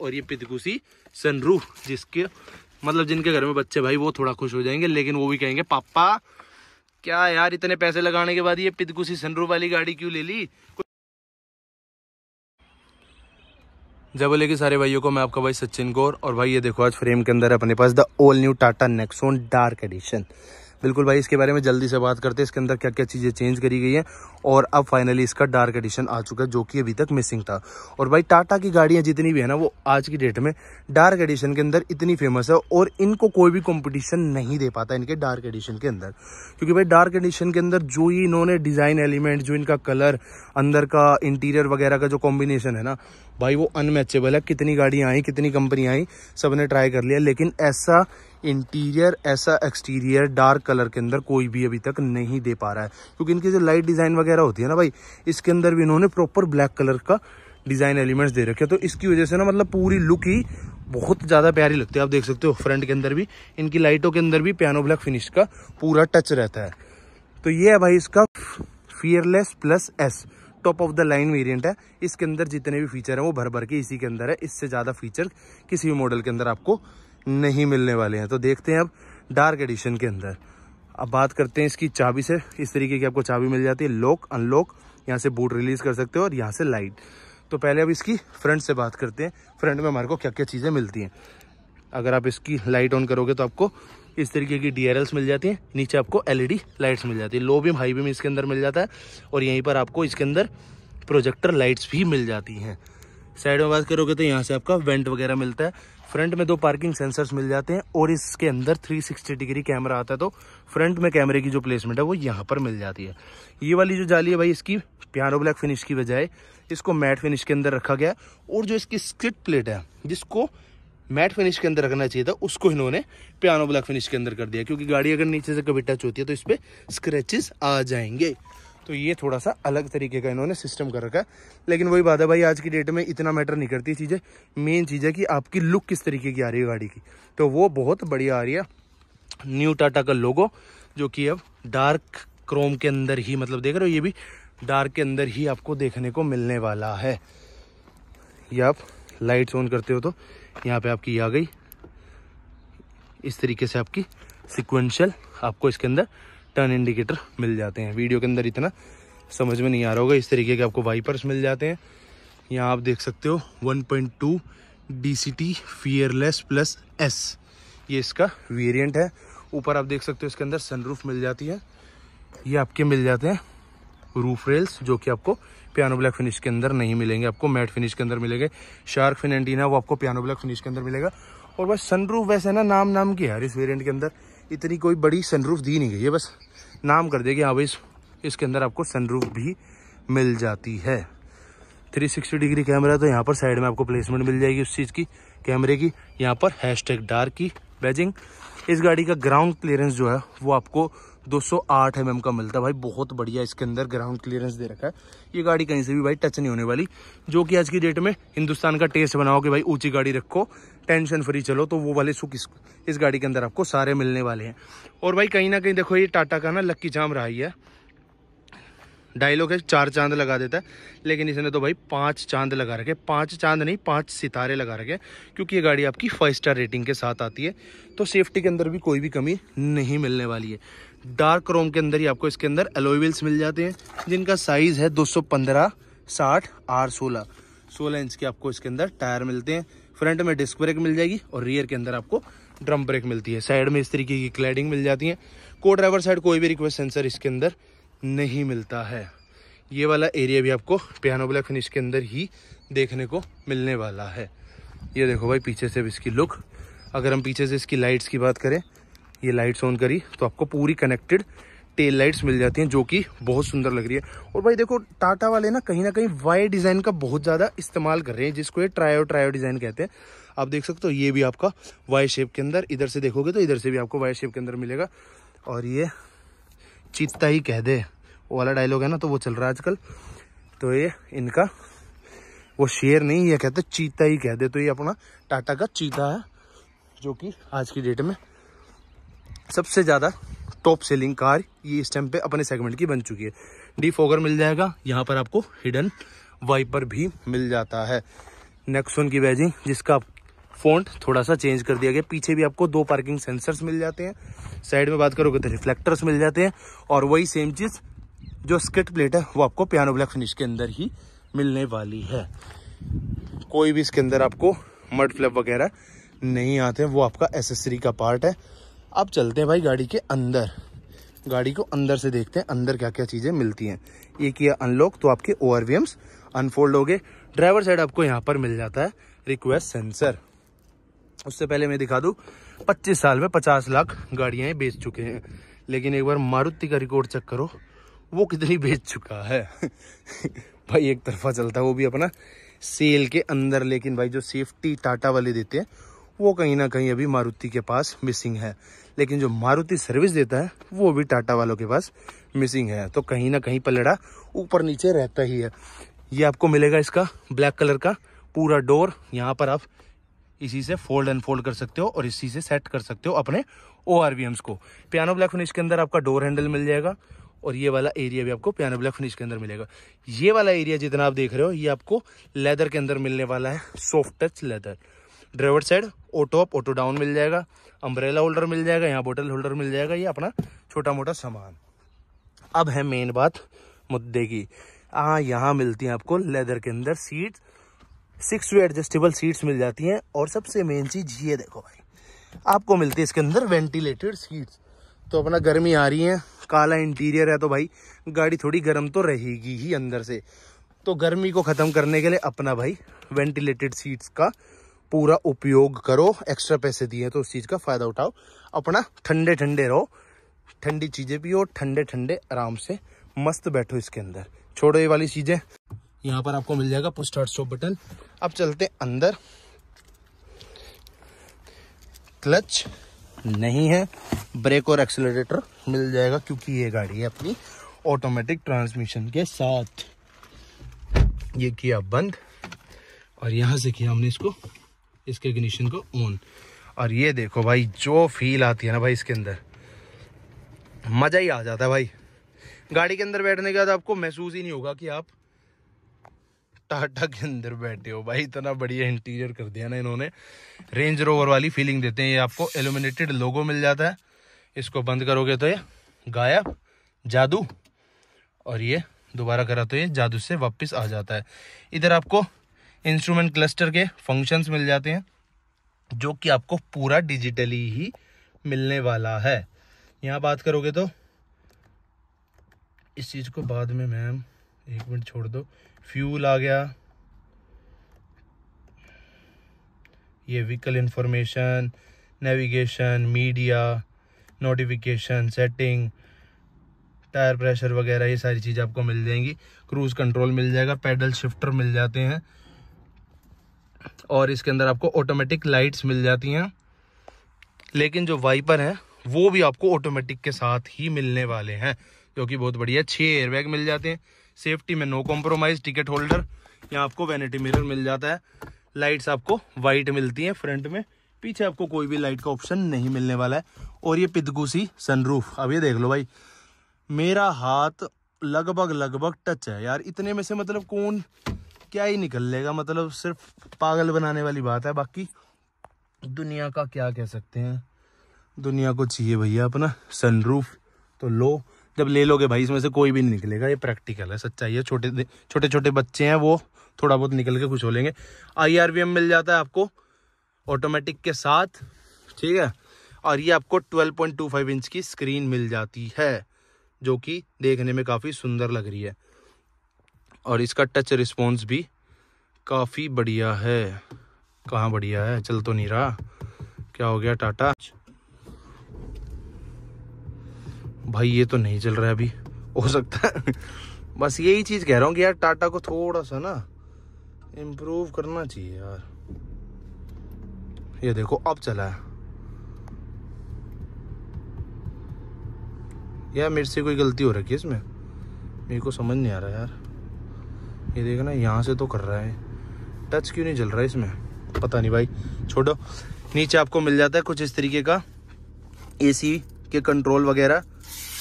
और ये पितगुसी सनरूफ जिसके मतलब जिनके घर में बच्चे भाई वो थोड़ा खुश हो जाएंगे लेकिन वो भी कहेंगे पापा क्या यार इतने पैसे लगाने के बाद ये पितगुसी सनरूफ वाली गाड़ी क्यों ले ली जब बोले कि सारे भाइयों को मैं आपका भाई सचिन गौर और भाई ये देखो आज फ्रेम के अंदर अपने पास the all new Tata Nexon dark edition बिल्कुल भाई इसके बारे में जल्दी से बात करते हैं इसके अंदर क्या क्या चीज़ें चेंज करी गई हैं और अब फाइनली इसका डार्क एडिशन आ चुका है जो कि अभी तक मिसिंग था और भाई टाटा की गाड़ियाँ जितनी भी है ना वो आज की डेट में डार्क एडिशन के अंदर इतनी फेमस है और इनको कोई भी कॉम्पिटिशन नहीं दे पाता इनके डार्क एडिशन के अंदर क्योंकि भाई डार्क एडिशन के अंदर जो ही इन्होंने डिज़ाइन एलिमेंट जो इनका कलर अंदर का इंटीरियर वगैरह का जो कॉम्बिनेशन है ना भाई वो अनमैचेबल है कितनी गाड़ियाँ आई कितनी कंपनियाँ आई सब ने ट्राई कर लिया लेकिन ऐसा इंटीरियर ऐसा एक्सटीरियर डार्क कलर के अंदर कोई भी अभी तक नहीं दे पा रहा है क्योंकि इनकी जो लाइट डिज़ाइन वगैरह होती है ना भाई इसके अंदर भी इन्होंने प्रॉपर ब्लैक कलर का डिज़ाइन एलिमेंट्स दे रखे तो इसकी वजह से ना मतलब पूरी लुक ही बहुत ज़्यादा प्यारी लगती है आप देख सकते हो फ्रंट के अंदर भी इनकी लाइटों के अंदर भी पियानो ब्लैक फिनिश का पूरा टच रहता है तो ये है भाई इसका fearless plus S top of the line variant है इसके अंदर जितने भी फीचर हैं वो भर भर के इसी के अंदर है इससे ज़्यादा फीचर किसी भी मॉडल के अंदर आपको नहीं मिलने वाले हैं तो देखते हैं अब डार्क एडिशन के अंदर अब बात करते हैं इसकी चाबी से इस तरीके की आपको चाबी मिल जाती है लॉक अनलॉक यहाँ से बूट रिलीज कर सकते हो और यहाँ से लाइट तो पहले अब इसकी फ्रंट से बात करते हैं फ्रंट में हमारे को क्या क्या चीज़ें मिलती हैं अगर आप इसकी लाइट ऑन करोगे तो आपको इस तरीके की डी मिल जाती हैं नीचे आपको एल लाइट्स e मिल जाती है लो बीम हाई बीम इसके अंदर मिल जाता है और यहीं पर आपको इसके अंदर प्रोजेक्टर लाइट्स भी मिल जाती हैं साइड में बात करोगे तो यहाँ से आपका वेंट वगैरह मिलता है फ्रंट में दो पार्किंग सेंसर्स मिल जाते हैं और इसके अंदर 360 डिग्री कैमरा आता है तो फ्रंट में कैमरे की जो प्लेसमेंट है वो यहाँ पर मिल जाती है ये वाली जो जाली है भाई इसकी प्यारो ब्लैक फिनिश की बजाय इसको मैट फिनिश के अंदर रखा गया और जो इसकी स्क्रिप्ट प्लेट है जिसको मैट फिनिश के अंदर रखना चाहिए था उसको इन्होंने प्यारो ब्लैक फिनिश के अंदर कर दिया क्योंकि गाड़ी अगर नीचे से कभी टच होती है तो इस पर स्क्रैचेस आ जाएंगे तो ये थोड़ा सा अलग तरीके का इन्होंने सिस्टम कर रखा है लेकिन वही बात है भाई आज की डेट में इतना मैटर नहीं करती चीज़ें मेन चीज़ है कि आपकी लुक किस तरीके की आ रही है गाड़ी की तो वो बहुत बढ़िया आ रही है न्यू टाटा का लोगो जो कि अब डार्क क्रोम के अंदर ही मतलब देख रहे हो ये भी डार्क के अंदर ही आपको देखने को मिलने वाला है ये आप लाइट्स ऑन करते हो तो यहाँ पे आपकी आ गई इस तरीके से आपकी सिक्वेंशल आपको इसके अंदर टर्न इंडिकेटर मिल जाते हैं वीडियो के अंदर इतना समझ में नहीं आ रहा होगा इस तरीके के आपको वाइपर्स मिल जाते हैं यहाँ आप देख सकते हो 1.2 पॉइंट फियरलेस प्लस एस ये इसका वेरिएंट है ऊपर आप देख सकते हो इसके अंदर सनरूफ मिल जाती है ये आपके मिल जाते हैं रूफ रेल्स जो कि आपको पियानो ब्लैक फिनिश के अंदर नहीं मिलेंगे आपको मैट फिनिश के अंदर मिलेंगे शार्क फिन एंटीना वो आपको पियानो ब्लैक फिनिश के अंदर मिलेगा और बस सनरूफ वैसे ना नाम नाम की है इस वेरियंट के अंदर इतनी कोई बड़ी सनरूफ दी नहीं गई है बस नाम कर देगी हाँ भाई इस, इसके अंदर आपको सनरूफ भी मिल जाती है 360 डिग्री कैमरा तो यहाँ पर साइड में आपको प्लेसमेंट मिल जाएगी उस चीज़ की कैमरे की यहाँ पर हैश टैग डार्क की बैजिंग इस गाड़ी का ग्राउंड क्लियरेंस जो है वो आपको 208 एम mm का मिलता है भाई बहुत बढ़िया इसके अंदर ग्राउंड क्लियरेंस दे रखा है ये गाड़ी कहीं से भी भाई टच नहीं होने वाली जो कि आज की डेट में हिंदुस्तान का टेस्ट बनाओ कि भाई ऊंची गाड़ी रखो टेंशन फ्री चलो तो वो वाले सुख इस, इस गाड़ी के अंदर आपको सारे मिलने वाले हैं और भाई कहीं ना कहीं देखो ये टाटा का ना लक्की जाम रहा ही है डायलॉग है चार चांद लगा देता है लेकिन इसने तो भाई पांच चांद लगा रखे पांच चांद नहीं पांच सितारे लगा रखे क्योंकि ये गाड़ी आपकी फाइव स्टार रेटिंग के साथ आती है तो सेफ्टी के अंदर भी कोई भी कमी नहीं मिलने वाली है डार्क रोम के अंदर ही आपको इसके अंदर एलोवेल्स मिल जाते हैं जिनका साइज़ है दो सौ पंद्रह साठ आर सोलह सोलह इंच के आपको इसके अंदर टायर मिलते हैं फ्रंट में डिस्क ब्रेक मिल जाएगी और रियर के अंदर आपको ड्रम ब्रेक मिलती है साइड में इस तरीके की क्लैडिंग मिल जाती है को ड्राइवर साइड कोई भी रिक्वेस्ट सेंसर इसके अंदर नहीं मिलता है ये वाला एरिया भी आपको पियानो ब्लैक फिनिश के अंदर ही देखने को मिलने वाला है ये देखो भाई पीछे से इसकी लुक अगर हम पीछे से इसकी लाइट्स की बात करें ये लाइट्स ऑन करी तो आपको पूरी कनेक्टेड टेल लाइट्स मिल जाती हैं जो कि बहुत सुंदर लग रही है और भाई देखो टाटा वाले ना कहीं ना कहीं वाई डिज़ाइन का बहुत ज़्यादा इस्तेमाल कर रहे हैं जिसको ये ट्रायो ट्रायो डिज़ाइन कहते हैं आप देख सकते हो ये भी आपका वाई शेप के अंदर इधर से देखोगे तो इधर से भी आपको वाई शेप के अंदर मिलेगा और ये चित्ता ही कह दे वो वाला डायलॉग है ना तो वो चल रहा है आजकल तो ये इनका वो शेर नहीं ये कहते चीता ही कह दे तो ये अपना टाटा का चीता है जो कि आज की डेट में सबसे ज़्यादा टॉप सेलिंग कार ये इस टाइम पे अपने सेगमेंट की बन चुकी है डी फोगर मिल जाएगा यहाँ पर आपको हिडन वाइपर भी मिल जाता है नेक्सोन की बैजिंग जिसका फ़ॉन्ट थोड़ा सा चेंज कर दिया गया पीछे भी आपको दो पार्किंग सेंसर्स मिल जाते हैं साइड में बात करोगे तो रिफ्लेक्टर्स मिल जाते हैं और वही सेम चीज़ जो स्किट प्लेट है वो आपको पियानो ब्लैक फिनिश के अंदर ही मिलने वाली है कोई भी इसके अंदर आपको मड फ्लैप वगैरह नहीं आते वो आपका एसेसरी का पार्ट है अब चलते हैं भाई गाड़ी के अंदर गाड़ी को अंदर से देखते हैं अंदर क्या क्या चीज़ें मिलती हैं ये किया अनलॉक तो आपके ओ अनफोल्ड हो गए ड्राइवर साइड आपको यहाँ पर मिल जाता है रिक्वेस्ट सेंसर उससे पहले मैं दिखा दू पच्चीस साल में पचास लाख गाड़िया बेच चुके हैं लेकिन एक बार मारुति का रिकॉर्ड चेक करो वो कितनी बेच चुका है भाई एक तरफा चलता है वो भी अपना सेल के अंदर लेकिन भाई जो सेफ्टी टाटा वाले देते हैं वो कहीं ना कहीं अभी मारुति के पास मिसिंग है लेकिन जो मारुति सर्विस देता है वो भी टाटा वालों के पास मिसिंग है तो कहीं ना कहीं पलड़ा ऊपर नीचे रहता ही है ये आपको मिलेगा इसका ब्लैक कलर का पूरा डोर यहाँ पर आप इसी से फोल्ड अनफोल्ड कर सकते हो और इसी से सेट कर सकते हो अपने ओ को पियानो ब्लैक फिनिश के अंदर आपका डोर हैंडल मिल जाएगा और ये वाला एरिया भी आपको पियानो ब्लैक फिनिश के अंदर मिलेगा ये वाला एरिया जितना आप देख रहे हो ये आपको लेदर के अंदर मिलने वाला है soft touch leather driver side auto up auto down मिल जाएगा अम्ब्रेला होल्डर मिल जाएगा यहाँ बोटल होल्डर मिल जाएगा ये अपना छोटा मोटा सामान अब है मेन बात मुद्दे की हाँ यहाँ मिलती हैं आपको लेदर के अंदर seat six way adjustable seats मिल जाती हैं और सबसे मेन चीज़ ये देखो भाई आपको मिलती है इसके अंदर वेंटिलेटेड सीट्स तो अपना गर्मी आ रही है काला इंटीरियर है तो भाई गाड़ी थोड़ी गर्म तो रहेगी ही अंदर से तो गर्मी को ख़त्म करने के लिए अपना भाई वेंटिलेटेड सीट्स का पूरा उपयोग करो एक्स्ट्रा पैसे दिए तो उस चीज़ का फ़ायदा उठाओ अपना ठंडे ठंडे रहो ठंडी चीज़ें पियो ठंडे ठंडे आराम से मस्त बैठो इसके अंदर छोड़ो ये वाली चीज़ें यहाँ पर आपको मिल जाएगा पुस्ट स्टॉप बटन अब चलते अंदर क्लच नहीं है ब्रेक और एक्सेलरेटर मिल जाएगा क्योंकि ये गाड़ी है अपनी ऑटोमेटिक ट्रांसमिशन के साथ ये किया बंद और यहां से किया हमने इसको इसके इग्निशन को ऑन और ये देखो भाई जो फील आती है ना भाई इसके अंदर मज़ा ही आ जाता है भाई गाड़ी के अंदर बैठने के बाद आपको महसूस ही नहीं होगा कि आप टाटा के अंदर बैठे हो भाई इतना बढ़िया इंटीरियर कर दिया ना इन्होंने रेंज रोवर वाली फीलिंग देते हैं ये आपको एलुमिनेटेड लोगो मिल जाता है इसको बंद करोगे तो ये गायब जादू और ये दोबारा करा तो ये जादू से वापस आ जाता है इधर आपको इंस्ट्रूमेंट क्लस्टर के फंक्शंस मिल जाते हैं जो कि आपको पूरा डिजिटली ही मिलने वाला है यहाँ बात करोगे तो इस चीज़ को बाद में मैम एक मिनट छोड़ दो फ्यूल आ गया ये vehicle information navigation media notification setting tyre pressure वगैरह ये सारी चीज़ आपको मिल जाएंगी क्रूज़ कंट्रोल मिल जाएगा पैडल शिफ्टर मिल जाते हैं और इसके अंदर आपको ऑटोमेटिक लाइट्स मिल जाती हैं लेकिन जो वाइपर हैं वो भी आपको ऑटोमेटिक के साथ ही मिलने वाले हैं जो कि बहुत बढ़िया छः एयरबैग मिल जाते हैं सेफ्टी में नो कॉम्प्रोमाइज टिकट होल्डर या आपको वैनिटी मिरर मिल जाता है लाइट्स आपको वाइट मिलती हैं फ्रंट में पीछे आपको कोई भी लाइट का ऑप्शन नहीं मिलने वाला है और ये पिदगुसी सनरूफ अब ये देख लो भाई मेरा हाथ लगभग लगभग टच है यार इतने में से मतलब कौन क्या ही निकल लेगा मतलब सिर्फ पागल बनाने वाली बात है बाकी दुनिया का क्या कह सकते हैं दुनिया को चाहिए भैया अपना सनरूफ तो लो जब ले लोगे भाई इसमें से कोई भी नहीं निकलेगा ये प्रैक्टिकल है सच्चाई है छोटे छोटे छोटे बच्चे हैं वो थोड़ा बहुत निकल के कुछ हो लेंगे आई मिल जाता है आपको ऑटोमेटिक के साथ ठीक है और ये आपको 12.25 इंच की स्क्रीन मिल जाती है जो कि देखने में काफ़ी सुंदर लग रही है और इसका टच रिस्पॉन्स भी काफ़ी बढ़िया है कहाँ बढ़िया है चल तो नहीं रहा क्या हो गया टाटा भाई ये तो नहीं चल रहा है अभी हो सकता है बस यही चीज़ कह रहा हूँ कि यार टाटा को थोड़ा सा ना इम्प्रूव करना चाहिए यार ये देखो अब चला है यार मेरे से कोई गलती हो रखी है इसमें मेरे को समझ नहीं आ रहा यार ये देखना यहाँ से तो कर रहा है टच क्यों नहीं जल रहा है इसमें पता नहीं भाई छोड़ो नीचे आपको मिल जाता है कुछ इस तरीके का एसी के कंट्रोल वगैरह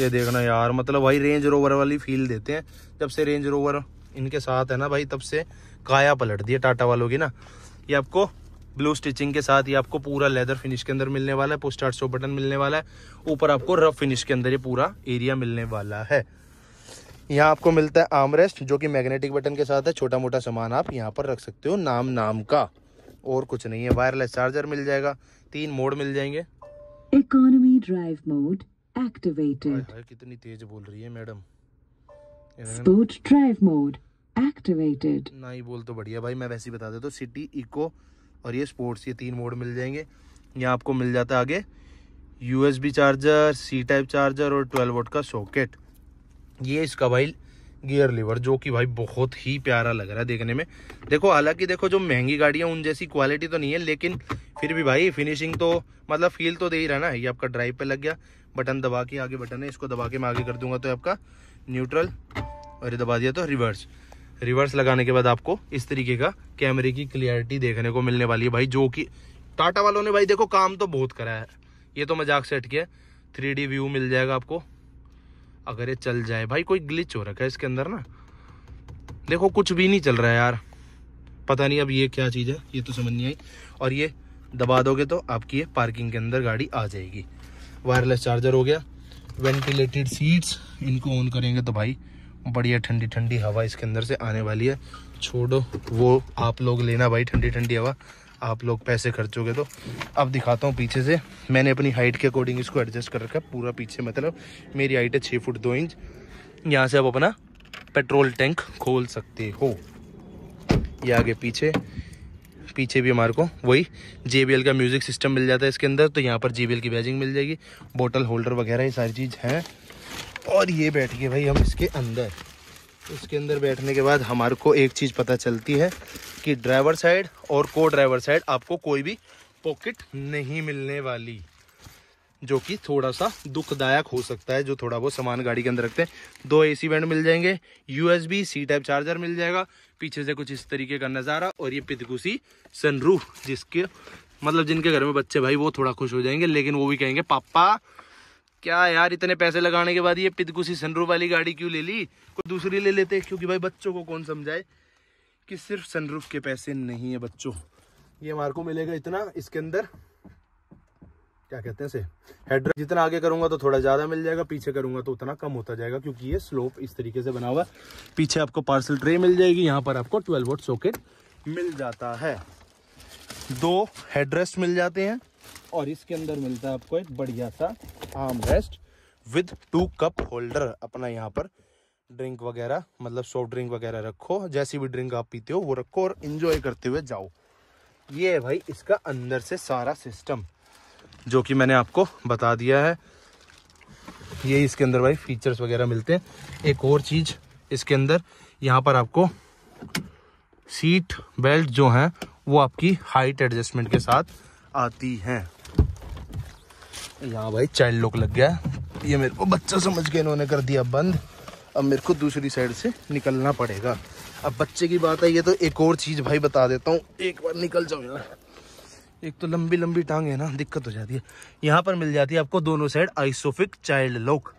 ये देखना यार मतलब भाई रेंज रोवर वाली फील देते हैं जब से रेंज रोवर इनके साथ है ना भाई तब से काया पलट दिया टाटा वालों की ना ये आपको ब्लू स्टिचिंग के साथ ये आपको पूरा लेदर फिनिश के अंदर मिलने वाला है पोस्टार्ट आठ बटन मिलने वाला है ऊपर आपको रफ फिनिश के अंदर ये पूरा एरिया मिलने वाला है यहाँ आपको मिलता है आमरेस्ट जो कि मैग्नेटिक बटन के साथ है छोटा मोटा सामान आप यहाँ पर रख सकते हो नाम नाम का और कुछ नहीं है वायरलेस चार्जर मिल जाएगा तीन मोड मिल जाएंगे इकोनॉमी ड्राइव मोड एक्टिवेटेड कितनी तेज बोल रही है madam sport drive mode activated नहीं बोल तो बढ़िया भाई मैं वैसे ही बता देता हूँ सिटी इको और ये स्पोर्ट्स ये तीन मोड मिल जाएंगे यहाँ आपको मिल जाता है आगे USB charger C type charger और ट्वेल्व वोट का सॉकेट ये इसका भाई गियर लीवर जो कि भाई बहुत ही प्यारा लग रहा है देखने में देखो हालांकि देखो जो महंगी गाड़ियाँ उन जैसी क्वालिटी तो नहीं है लेकिन फिर भी भाई फिनिशिंग तो मतलब फील तो दे ही रहा ना ये आपका ड्राइव पे लग गया बटन दबा के आगे बटन है इसको दबा के मैं आगे कर दूंगा तो आपका न्यूट्रल और ये दबा दिया तो रिवर्स रिवर्स लगाने के बाद आपको इस तरीके का कैमरे की क्लियरिटी देखने को मिलने वाली है भाई जो कि टाटा वालों ने भाई देखो काम तो बहुत कराया है ये तो मजाक से किया थ्री व्यू मिल जाएगा आपको अगर ये चल जाए भाई कोई ग्लिच हो रखा है इसके अंदर ना देखो कुछ भी नहीं चल रहा है यार पता नहीं अब ये क्या चीज़ है ये तो समझ नहीं आई और ये दबा दोगे तो आपकी ये पार्किंग के अंदर गाड़ी आ जाएगी वायरलेस चार्जर हो गया वेंटिलेटेड सीट्स इनको ऑन करेंगे तो भाई बढ़िया ठंडी ठंडी हवा इसके अंदर से आने वाली है छोड़ो वो आप लोग लेना भाई ठंडी ठंडी हवा आप लोग पैसे खर्चोगे तो अब दिखाता हूँ पीछे से मैंने अपनी हाइट के अकॉर्डिंग इसको एडजस्ट कर रखा है पूरा पीछे मतलब मेरी हाइट है छः फुट दो इंच यहाँ से आप अपना पेट्रोल टैंक खोल सकते हो ये आगे पीछे पीछे भी हमारे को वही जे का म्यूज़िक सिस्टम मिल जाता है इसके अंदर तो यहाँ पर जे की बैजिंग मिल जाएगी बोटल होल्डर वगैरह ये सारी चीज़ हैं और ये बैठ गए भाई हम इसके अंदर इसके अंदर बैठने के बाद हमारे को एक चीज़ पता चलती है इसकी ड्राइवर साइड और को ड्राइवर साइड आपको कोई भी पॉकेट नहीं मिलने वाली जो कि थोड़ा सा दुखदायक हो सकता है जो थोड़ा बहुत सामान गाड़ी के अंदर रखते हैं दो ए सी मिल जाएंगे यूएसबी सी टाइप चार्जर मिल जाएगा पीछे से कुछ इस तरीके का नज़ारा और ये पितगुसी सनरूफ जिसके मतलब जिनके घर में बच्चे भाई वो थोड़ा खुश हो जाएंगे लेकिन वो भी कहेंगे पापा क्या यार इतने पैसे लगाने के बाद ये पितगुसी सनरूफ वाली गाड़ी क्यों ले ली कोई दूसरी ले लेते क्योंकि भाई बच्चों को कौन समझाए कि सिर्फ सनरूफ के पैसे नहीं है बच्चों ये हमारे को मिलेगा इतना इसके अंदर क्या कहते हैं से हेड जितना आगे करूंगा तो थोड़ा ज़्यादा मिल जाएगा पीछे करूंगा तो उतना कम होता जाएगा क्योंकि ये स्लोप इस तरीके से बना हुआ है पीछे आपको पार्सल ट्रे मिल जाएगी यहाँ पर आपको ट्वेल्व वोट सॉकेट मिल जाता है दो हेड मिल जाते हैं और इसके अंदर मिलता है आपको एक बढ़िया सा arm rest with two cup holder अपना यहाँ पर ड्रिंक वगैरह मतलब सॉफ्ट ड्रिंक वगैरह रखो जैसी भी ड्रिंक आप पीते हो वो रखो और इन्जॉय करते हुए जाओ ये है भाई इसका अंदर से सारा सिस्टम जो कि मैंने आपको बता दिया है ये इसके अंदर भाई फीचर्स वगैरह मिलते हैं एक और चीज़ इसके अंदर यहाँ पर आपको सीट बेल्ट जो है वो आपकी हाइट एडजस्टमेंट के साथ आती है यहाँ भाई चाइल्ड लॉक लग गया ये मेरे को बच्चा समझ के इन्होंने कर दिया बंद अब मेरे को दूसरी साइड से निकलना पड़ेगा अब बच्चे की बात है ये तो एक और चीज़ भाई बता देता हूँ एक बार निकल जाओ यार एक तो लंबी लंबी टांग है ना दिक्कत हो जाती है यहाँ पर मिल जाती है आपको दोनों साइड आइसोफिक चाइल्ड लॉक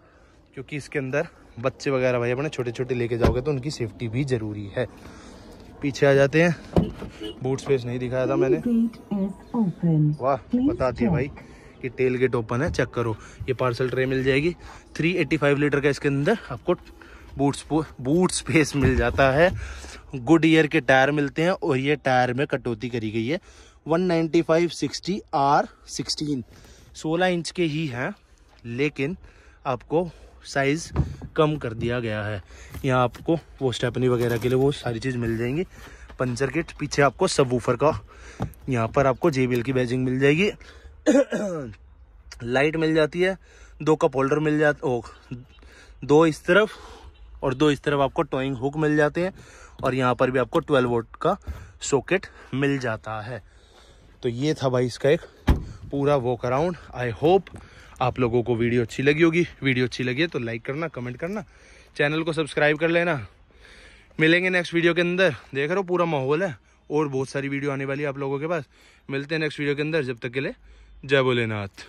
क्योंकि इसके अंदर बच्चे वगैरह भाई अपने छोटे छोटे लेके जाओगे तो उनकी सेफ्टी भी ज़रूरी है पीछे आ जाते हैं बूट स्पेस नहीं दिखाया था मैंने वाह बताती है भाई कि टेल गेट ओपन है चेक करो ये पार्सल ट्रे मिल जाएगी 385 लीटर का इसके अंदर आपको बूट बूट स्पेस मिल जाता है गुड ईयर के टायर मिलते हैं और ये टायर में कटौती करी गई है 195 60 आर 16 सोलह इंच के ही हैं लेकिन आपको साइज़ कम कर दिया गया है यहाँ आपको वो स्टेपनी वगैरह के लिए वो सारी चीज़ मिल जाएंगी पंचर किट पीछे आपको सब का यहाँ पर आपको जे की बैजिंग मिल जाएगी लाइट मिल जाती है दो कप होल्डर मिल जाता दो इस तरफ और दो इस तरफ आपको टोइंग हुक मिल जाते हैं और यहाँ पर भी आपको ट्वेल्व वोल्ट का सॉकेट मिल जाता है तो ये था भाई इसका एक पूरा वॉक अराउंड आई होप आप लोगों को वीडियो अच्छी लगी होगी वीडियो अच्छी लगी है तो लाइक करना कमेंट करना चैनल को सब्सक्राइब कर लेना मिलेंगे नेक्स्ट वीडियो के अंदर देख रहे हो पूरा माहौल है और बहुत सारी वीडियो आने वाली है आप लोगों के पास मिलते हैं नेक्स्ट वीडियो के अंदर जब तक के लिए जय भोलेनाथ